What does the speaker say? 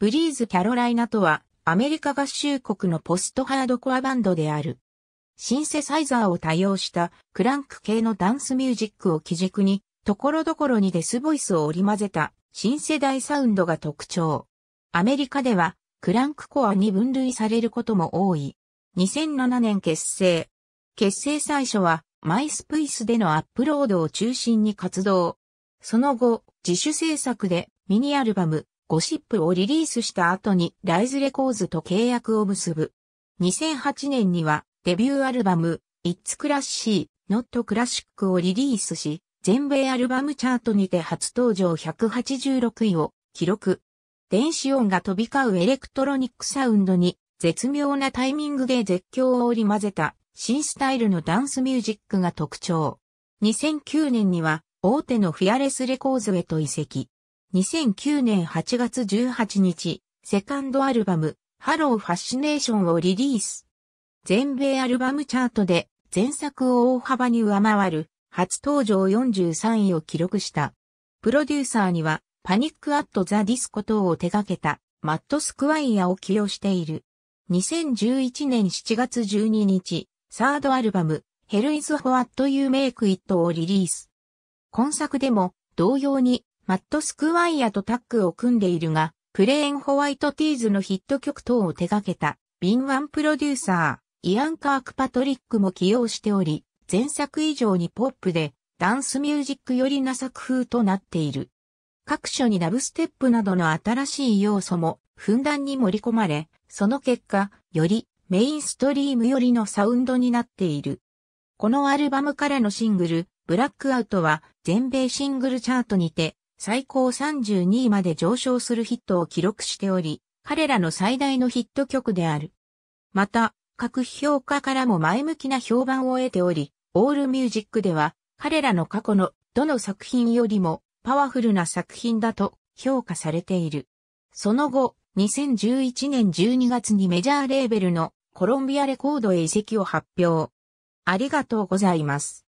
ブリーズ・キャロライナとは、アメリカ合衆国のポストハードコアバンドである。シンセサイザーを多用したクランク系のダンスミュージックを基軸に、ところどころにデスボイスを織り交ぜた新世代サウンドが特徴。アメリカではクランクコアに分類されることも多い。2007年結成。結成最初はマイスプイスでのアップロードを中心に活動。その後、自主制作でミニアルバムゴシップをリリースした後にライズレコーズと契約を結ぶ。2008年にはデビューアルバム It's Classy, Not Classic をリリースし、全米アルバムチャートにて初登場186位を記録。電子音が飛び交うエレクトロニックサウンドに絶妙なタイミングで絶叫を織り交ぜた新スタイルのダンスミュージックが特徴。2009年には大手のフィアレスレコーズへと移籍。2009年8月18日、セカンドアルバム、ハローファッシネーションをリリース。全米アルバムチャートで前作を大幅に上回る初登場43位を記録した。プロデューサーにはパニックアットザディスコ等を手掛けたマットスクワイアを起用している。2011年7月12日、サードアルバム、ヘルイズ・ホアット・ユー・メイク・イットをリリース。今作でも同様にマット・スクワイアとタッグを組んでいるが、プレーン・ホワイト・ティーズのヒット曲等を手掛けた、敏腕プロデューサー、イアン・カーク・パトリックも起用しており、前作以上にポップで、ダンスミュージックよりな作風となっている。各所にダブステップなどの新しい要素も、ふんだんに盛り込まれ、その結果、よりメインストリームよりのサウンドになっている。このアルバムからのシングル、ブラックアウトは全米シングルチャートにて最高32位まで上昇するヒットを記録しており、彼らの最大のヒット曲である。また、各評価からも前向きな評判を得ており、オールミュージックでは、彼らの過去のどの作品よりもパワフルな作品だと評価されている。その後、2011年12月にメジャーレーベルのコロンビアレコードへ移籍を発表。ありがとうございます。